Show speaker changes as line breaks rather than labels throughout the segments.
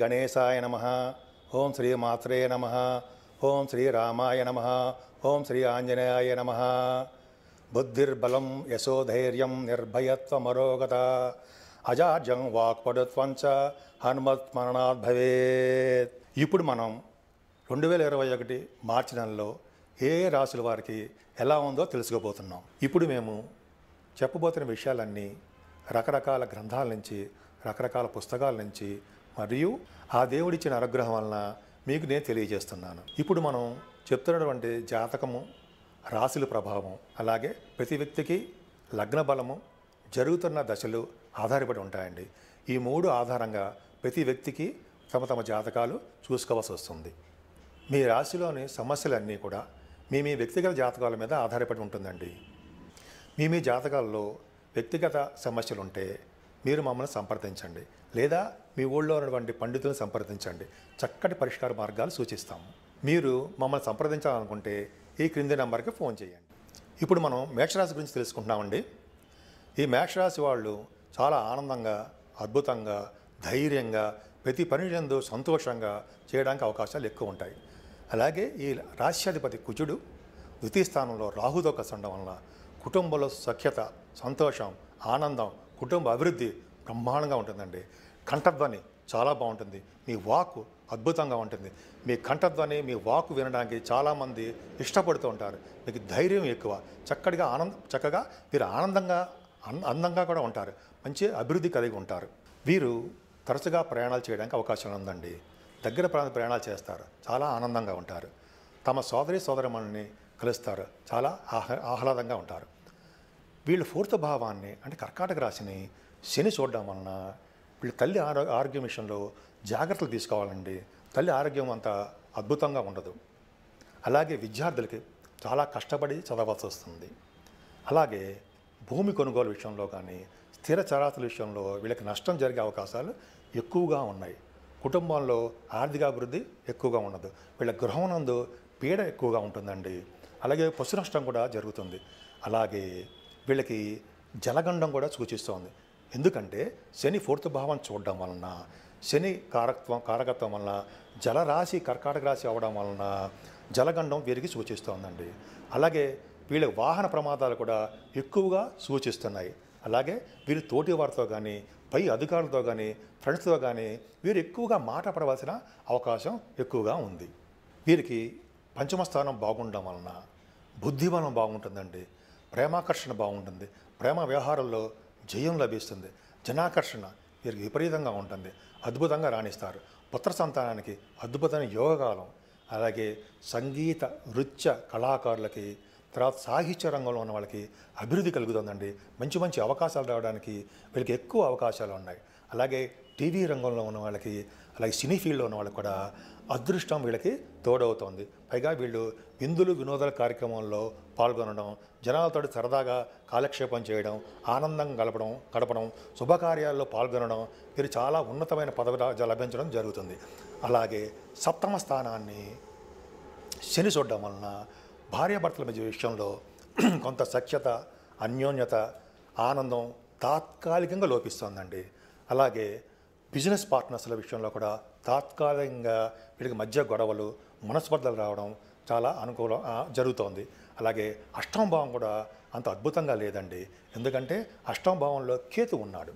గణేశాయ నమ ఓం శ్రీ మాత్రే నమ ఓం శ్రీ రామాయ నమ ఓం శ్రీ ఆంజనేయాయ నమ బుద్ధిర్బలం యశోధైర్యం నిర్భయత్వమరోగత అజార్జం వాక్పడుత్వంచ హనుమత్మరణాత్ భవేత్ ఇప్పుడు మనం రెండు వేల ఇరవై ఒకటి మార్చి నెలలో ఏ ఏ రాశుల వారికి ఎలా ఉందో తెలుసుకోబోతున్నాం ఇప్పుడు మేము చెప్పబోతున్న విషయాలన్నీ రకరకాల గ్రంథాల నుంచి రకరకాల పుస్తకాల నుంచి మరియు ఆ దేవుడిచ్చిన అనుగ్రహం వలన మీకు నేను తెలియజేస్తున్నాను ఇప్పుడు మనం చెప్తున్నటువంటి జాతకము రాశుల ప్రభావం అలాగే ప్రతి వ్యక్తికి లగ్న బలము జరుగుతున్న దశలు ఆధారపడి ఉంటాయండి ఈ మూడు ఆధారంగా ప్రతి వ్యక్తికి తమ తమ జాతకాలు చూసుకోవాల్సి వస్తుంది మీ రాశిలోని సమస్యలన్నీ కూడా మీ మీ వ్యక్తిగత జాతకాల మీద ఆధారపడి ఉంటుందండి మీ మీ జాతకాల్లో వ్యక్తిగత సమస్యలుంటే మీరు మమ్మల్ని సంప్రదించండి లేదా మీ ఊళ్ళో ఉన్నటువంటి పండితులను సంప్రదించండి చక్కటి పరిష్కార మార్గాలు సూచిస్తాము మీరు మమ్మల్ని సంప్రదించాలనుకుంటే ఈ క్రింది నెంబర్కి ఫోన్ చేయండి ఇప్పుడు మనం మేషరాశి గురించి తెలుసుకుంటున్నామండి ఈ మేషరాశి వాళ్ళు చాలా ఆనందంగా అద్భుతంగా ధైర్యంగా ప్రతి పని ఎందు సంతోషంగా చేయడానికి అవకాశాలు ఎక్కువ ఉంటాయి అలాగే ఈ రాష్ట్రాధిపతి కుజుడు ద్వితీయ స్థానంలో రాహుతో కసండం ఉండడం వలన కుటుంబంలో సఖ్యత సంతోషం ఆనందం కుటుంబ అభివృద్ధి బ్రహ్మాండంగా ఉంటుందండి కంఠధ్వని చాలా బాగుంటుంది మీ వాకు అద్భుతంగా ఉంటుంది మీ కంఠధ్వని మీ వాకు వినడానికి చాలామంది ఇష్టపడుతూ ఉంటారు మీకు ధైర్యం ఎక్కువ చక్కడిగా ఆనంద చక్కగా మీరు ఆనందంగా అందంగా కూడా ఉంటారు మంచి అభివృద్ధి కలిగి ఉంటారు వీరు తరచుగా ప్రయాణాలు చేయడానికి అవకాశం ఉందండి దగ్గర ప్రాంత ప్రయాణాలు చేస్తారు చాలా ఆనందంగా ఉంటారు తమ సోదరి సోదరమణిని కలుస్తారు చాలా ఆహ్లాదంగా ఉంటారు వీళ్ళు ఫోర్త్ భావాన్ని అంటే కర్కాటక రాశిని శని చూడడం వలన వీళ్ళు తల్లి ఆరో ఆరోగ్యం విషయంలో జాగ్రత్తలు తీసుకోవాలండి తల్లి ఆరోగ్యం అంత అద్భుతంగా ఉండదు అలాగే విద్యార్థులకి చాలా కష్టపడి చదవాల్సి వస్తుంది అలాగే భూమి కొనుగోలు విషయంలో కానీ స్థిర చరాతుల విషయంలో వీళ్ళకి నష్టం జరిగే అవకాశాలు ఎక్కువగా ఉన్నాయి కుటుంబంలో ఆర్థికాభివృద్ధి ఎక్కువగా ఉండదు వీళ్ళ గృహం నందు పీడ ఎక్కువగా ఉంటుందండి అలాగే పశు నష్టం కూడా జరుగుతుంది అలాగే వీళ్ళకి జలగండం కూడా సూచిస్తోంది ఎందుకంటే శని ఫోర్త్ భావం చూడడం వలన శని కారకత్వం కారకత్వం వలన జలరాశి కర్కాటక రాశి అవడం వలన జలగండం వీరికి సూచిస్తోందండి అలాగే వీళ్ళ వాహన ప్రమాదాలు కూడా ఎక్కువగా సూచిస్తున్నాయి అలాగే వీరి తోటి వారితో కానీ పై అధికారులతో కానీ ఫ్రెండ్స్తో కానీ వీరు ఎక్కువగా మాట పడవలసిన అవకాశం ఎక్కువగా ఉంది వీరికి పంచమస్థానం బాగుండడం వలన బుద్ధిబలం బాగుంటుందండి ప్రేమాకర్షణ బాగుంటుంది ప్రేమ వ్యవహారంలో జయం లభిస్తుంది జనాకర్షణ వీరికి విపరీతంగా ఉంటుంది అద్భుతంగా రాణిస్తారు పుత్ర సంతానానికి అద్భుతమైన యోగకాలం అలాగే సంగీత నృత్య కళాకారులకి తర్వాత సాహిత్య రంగంలో ఉన్న వాళ్ళకి అభివృద్ధి కలుగుతుందండి మంచి మంచి అవకాశాలు రావడానికి వీళ్ళకి ఎక్కువ అవకాశాలు ఉన్నాయి అలాగే టీవీ రంగంలో ఉన్న వాళ్ళకి అలాగే సినీ ఫీల్డ్లో ఉన్న వాళ్ళకి కూడా అదృష్టం వీళ్ళకి తోడవుతోంది పైగా వీళ్ళు విందులు వినోదాల కార్యక్రమంలో పాల్గొనడం జనాలతో సరదాగా కాలక్షేపం చేయడం ఆనందం గలపడం గడపడం శుభకార్యాల్లో పాల్గొనడం వీరు చాలా ఉన్నతమైన పదవి లభించడం జరుగుతుంది అలాగే సప్తమ స్థానాన్ని శని చూడడం వలన భార్యాభర్తల మధ్య విషయంలో కొంత సఖ్యత అన్యోన్యత ఆనందం తాత్కాలికంగా లోపిస్తోందండి అలాగే బిజినెస్ పార్ట్నర్స్ల విషయంలో కూడా తాత్కాలికంగా వీటికి మధ్య గొడవలు మనస్పర్ధలు రావడం చాలా అనుకూలం జరుగుతోంది అలాగే అష్టమ భావం కూడా అంత అద్భుతంగా లేదండి ఎందుకంటే అష్టమ భావంలో కేతు ఉన్నాడు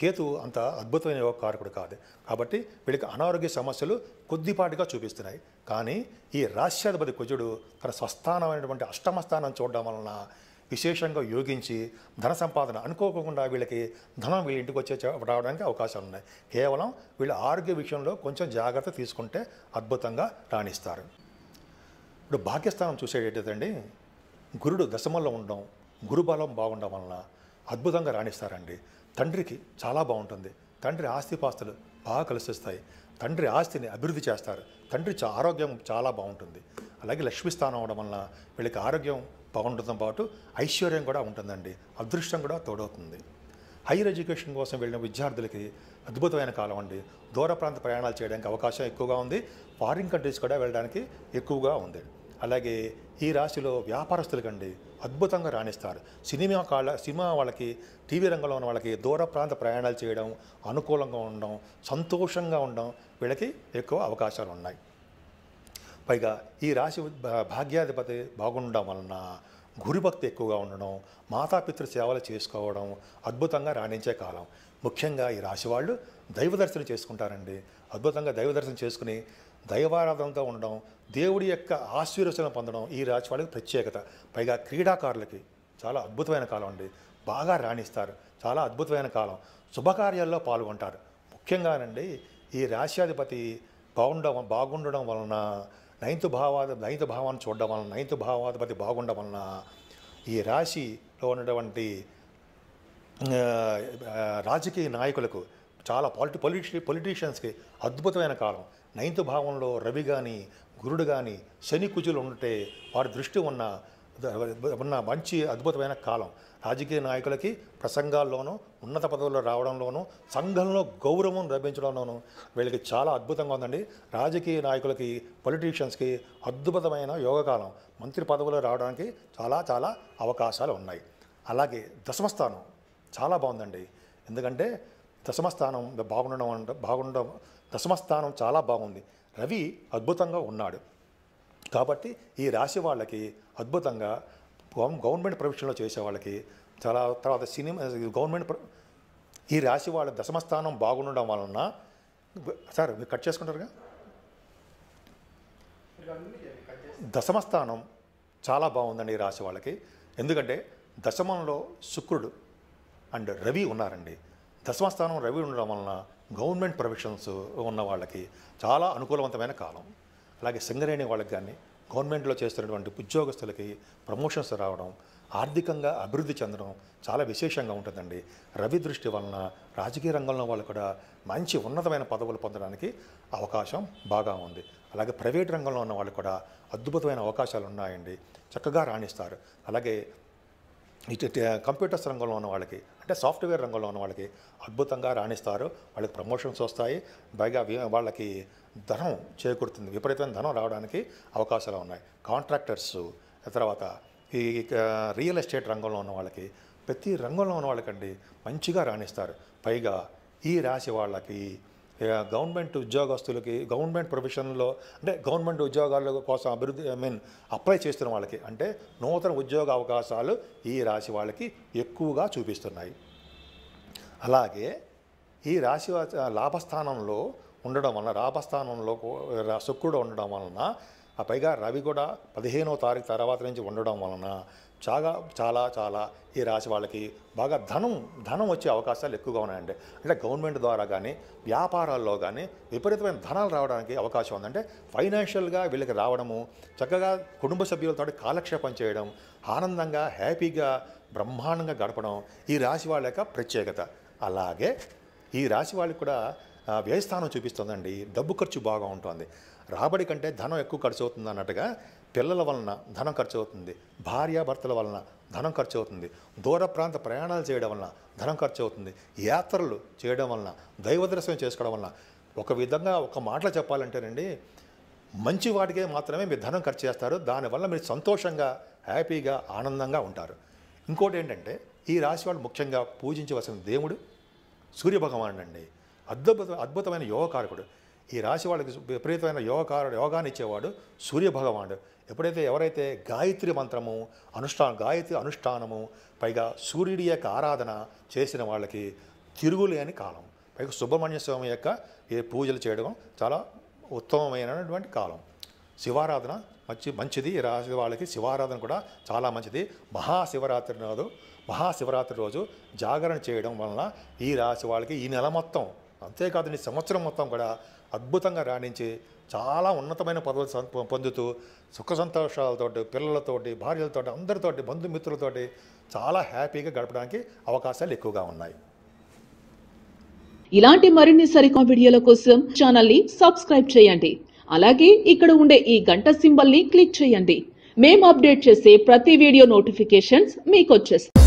కేతు అంత అద్భుతమైన యోగ కారకుడు కాదు కాబట్టి వీడికి అనారోగ్య సమస్యలు కొద్దిపాటిగా చూపిస్తున్నాయి కానీ ఈ రాశ్యాధిపతి కుజుడు తన స్వస్థానమైనటువంటి అష్టమ స్థానం చూడడం వలన విశేషంగా యోగించి ధన సంపాదన అనుకోకుండా వీళ్ళకి ధనం వీళ్ళ ఇంటికి వచ్చే రావడానికి అవకాశాలు ఉన్నాయి కేవలం వీళ్ళ ఆరోగ్య విషయంలో కొంచెం జాగ్రత్త తీసుకుంటే అద్భుతంగా రాణిస్తారు ఇప్పుడు భాగ్యస్థానం చూసేటండి గురుడు దశమల్లో ఉండడం గురుబలం బాగుండడం వలన అద్భుతంగా రాణిస్తారండి తండ్రికి చాలా బాగుంటుంది తండ్రి ఆస్తిపాస్తులు బాగా కలిసిస్తాయి తండ్రి ఆస్తిని అభివృద్ధి చేస్తారు తండ్రి ఆరోగ్యం చాలా బాగుంటుంది అలాగే లక్ష్మి స్థానం అవడం వలన వీళ్ళకి ఆరోగ్యం బాగుండటంతో పాటు ఐశ్వర్యం కూడా ఉంటుందండి అదృష్టం కూడా తోడవుతుంది హైయర్ ఎడ్యుకేషన్ కోసం వెళ్ళిన విద్యార్థులకి అద్భుతమైన కాలం అండి దూర ప్రాంత ప్రయాణాలు చేయడానికి అవకాశం ఎక్కువగా ఉంది ఫారిన్ కంట్రీస్ కూడా వెళ్ళడానికి ఎక్కువగా ఉంది అలాగే ఈ రాశిలో వ్యాపారస్తులకండి అద్భుతంగా రాణిస్తారు సినిమా కాళ్ళ సినిమా వాళ్ళకి టీవీ రంగంలో ఉన్న వాళ్ళకి దూర ప్రాంత ప్రయాణాలు చేయడం అనుకూలంగా ఉండడం సంతోషంగా ఉండడం వీళ్ళకి ఎక్కువ అవకాశాలు ఉన్నాయి పైగా ఈ రాశి భాగ్యాధిపతి బాగుండడం వలన గురుభక్తి ఎక్కువగా ఉండడం మాతాపితృ సేవలు చేసుకోవడం అద్భుతంగా రాణించే కాలం ముఖ్యంగా ఈ రాశి వాళ్ళు దైవ దర్శనం చేసుకుంటారండి అద్భుతంగా దైవ దర్శనం చేసుకుని దైవారాధనతో ఉండడం దేవుడి యొక్క ఆశీర్వచనం పొందడం ఈ రాశి వాళ్ళకి ప్రత్యేకత పైగా క్రీడాకారులకి చాలా అద్భుతమైన కాలం అండి బాగా రాణిస్తారు చాలా అద్భుతమైన కాలం శుభకార్యాల్లో పాల్గొంటారు ముఖ్యంగానండి ఈ రాశ్యాధిపతి బాగుండ బాగుండడం వలన నైన్త్ భావాద నైన్త్ భావాన్ని చూడడం వలన నైన్త్ భావాధిపతి బాగుండడం వలన ఈ రాశిలో ఉన్నటువంటి రాజకీయ నాయకులకు చాలా పాలిటి పొలిటి పొలిటీషియన్స్కి అద్భుతమైన కాలం నైన్త్ భావంలో రవి కానీ గురుడు కానీ శని కుజులు ఉంటే వారి దృష్టి ఉన్న ఉన్న మంచి అద్భుతమైన కాలం రాజకీయ నాయకులకి ప్రసంగాల్లోనూ ఉన్నత పదవుల్లో రావడంలోనూ సంఘంలో గౌరవం లభించడంలోనూ వీళ్ళకి చాలా అద్భుతంగా ఉందండి రాజకీయ నాయకులకి పొలిటీషియన్స్కి అద్భుతమైన యోగకాలం మంత్రి పదవుల్లో రావడానికి చాలా చాలా అవకాశాలు ఉన్నాయి అలాగే దశమస్థానం చాలా బాగుందండి ఎందుకంటే దశమస్థానం బాగుండడం బాగుండడం దశమస్థానం చాలా బాగుంది రవి అద్భుతంగా ఉన్నాడు కాబట్టి ఈ రాశి వాళ్ళకి అద్భుతంగా గవర్నమెంట్ ప్రొఫెషన్లో చేసే వాళ్ళకి చాలా తర్వాత సినిమా గవర్నమెంట్ ఈ రాశి వాళ్ళ దశమస్థానం బాగుండడం వలన సార్ మీరు కట్ చేసుకుంటారుగా దశమస్థానం చాలా బాగుందండి ఈ రాశి వాళ్ళకి ఎందుకంటే దశమంలో శుక్రుడు అండ్ రవి ఉన్నారండి దశమస్థానం రవి ఉండడం వలన గవర్నమెంట్ ప్రొఫెషన్స్ ఉన్న వాళ్ళకి చాలా అనుకూలవంతమైన కాలం అలాగే సింగరేణి వాళ్ళకి కానీ గవర్నమెంట్లో చేస్తున్నటువంటి ఉద్యోగస్తులకి ప్రమోషన్స్ రావడం ఆర్థికంగా అభివృద్ధి చెందడం చాలా విశేషంగా ఉంటుందండి రవి దృష్టి వలన రాజకీయ రంగంలో వాళ్ళు కూడా మంచి ఉన్నతమైన పదవులు పొందడానికి అవకాశం బాగా ఉంది అలాగే ప్రైవేట్ రంగంలో ఉన్న వాళ్ళు కూడా అద్భుతమైన అవకాశాలు ఉన్నాయండి చక్కగా రాణిస్తారు అలాగే ఇటు కంప్యూటర్స్ రంగంలో ఉన్న వాళ్ళకి అంటే సాఫ్ట్వేర్ రంగంలో ఉన్న వాళ్ళకి అద్భుతంగా రాణిస్తారు వాళ్ళకి ప్రమోషన్స్ వస్తాయి పైగా వాళ్ళకి ధనం చేకూరుతుంది విపరీతమైన ధనం రావడానికి అవకాశాలు ఉన్నాయి కాంట్రాక్టర్స్ తర్వాత ఈ రియల్ ఎస్టేట్ రంగంలో ఉన్న వాళ్ళకి ప్రతి రంగంలో ఉన్న వాళ్ళకండి మంచిగా రాణిస్తారు పైగా ఈ రాశి వాళ్ళకి గవర్నమెంట్ ఉద్యోగస్తులకి గవర్నమెంట్ ప్రొఫెషన్లో అంటే గవర్నమెంట్ ఉద్యోగాల కోసం అభివృద్ధి ఐ మీన్ అప్లై చేస్తున్న వాళ్ళకి అంటే నూతన ఉద్యోగ అవకాశాలు ఈ రాశి వాళ్ళకి ఎక్కువగా చూపిస్తున్నాయి అలాగే ఈ రాశి లాభస్థానంలో ఉండడం వలన రాభస్థానంలో శుక్రుడు ఉండడం వలన ఆ పైగా రవి కూడా పదిహేనో తారీఖు తర్వాత నుంచి ఉండడం వలన చాలా చాలా చాలా ఈ రాశి వాళ్ళకి బాగా ధనం ధనం వచ్చే అవకాశాలు ఎక్కువగా ఉన్నాయండి అంటే గవర్నమెంట్ ద్వారా కానీ వ్యాపారాల్లో కానీ విపరీతమైన ధనాలు రావడానికి అవకాశం ఉందంటే ఫైనాన్షియల్గా వీళ్ళకి రావడము చక్కగా కుటుంబ సభ్యులతో కాలక్షేపం చేయడం ఆనందంగా హ్యాపీగా బ్రహ్మాండంగా గడపడం ఈ రాశి వాళ్ళ యొక్క ప్రత్యేకత అలాగే ఈ రాశి వాళ్ళకి కూడా వ్యయస్థానం చూపిస్తుందండి డబ్బు ఖర్చు బాగా ఉంటుంది రాబడి కంటే ధనం ఎక్కువ ఖర్చు అవుతుంది అన్నట్టుగా పిల్లల వలన ధనం ఖర్చు అవుతుంది భార్యాభర్తల వలన ధనం ఖర్చు అవుతుంది దూర ప్రాంత ప్రయాణాలు చేయడం వలన ధనం ఖర్చు అవుతుంది యాత్రలు చేయడం వలన దైవ దర్శనం చేసుకోవడం వలన ఒక విధంగా ఒక మాటలు చెప్పాలంటేనండి మంచి వాటికే మాత్రమే మీరు ధనం ఖర్చు చేస్తారు దానివల్ల మీరు సంతోషంగా హ్యాపీగా ఆనందంగా ఉంటారు ఇంకోటి ఏంటంటే ఈ రాశి వాళ్ళు ముఖ్యంగా పూజించవలసిన దేవుడు సూర్యభగవానుడు అండి అద్భుత అద్భుతమైన యోగకారకుడు ఈ రాశి వాళ్ళకి విపరీతమైన యోగకారుడు యోగాన్ని ఇచ్చేవాడు సూర్యభగవానుడు ఎప్పుడైతే ఎవరైతే గాయత్రి మంత్రము అనుష్ఠానం గాయత్రి అనుష్ఠానము పైగా సూర్యుడి యొక్క ఆరాధన చేసిన వాళ్ళకి తిరుగులేని కాలం పైగా సుబ్రహ్మణ్య స్వామి యొక్క ఏ పూజలు చేయడం చాలా ఉత్తమమైనటువంటి కాలం శివారాధన మంచి మంచిది రాశి వాళ్ళకి శివారాధన కూడా చాలా మంచిది మహాశివరాత్రి నాడు మహాశివరాత్రి రోజు జాగరణ చేయడం వలన ఈ రాశి వాళ్ళకి ఈ నెల మొత్తం అంతేకాదు నీ సంవత్సరం మొత్తం కూడా అద్భుతంగా రాణించి చాలా ఉన్నతమైన పదవులు పొందుతూ సుఖ సంతోషాలతోటి పిల్లలతోటి భార్యలతోటి అందరితోటి బంధుమిత్రులతోటి చాలా హ్యాపీగా గడపడానికి అవకాశాలు ఎక్కువగా ఉన్నాయి ఇలాంటి మరిన్ని సరికొత్త వీడియోల కోసం ఛానల్ ని సబ్స్క్రైబ్ చేయండి అలాగే ఇక్కడ ఉండే ఈ గంట సింబల్ ని క్లిక్ చేయండి మేము అప్డేట్ చేసే ప్రతి వీడియో నోటిఫికేషన్స్ మీకు వచ్చేస్తాయి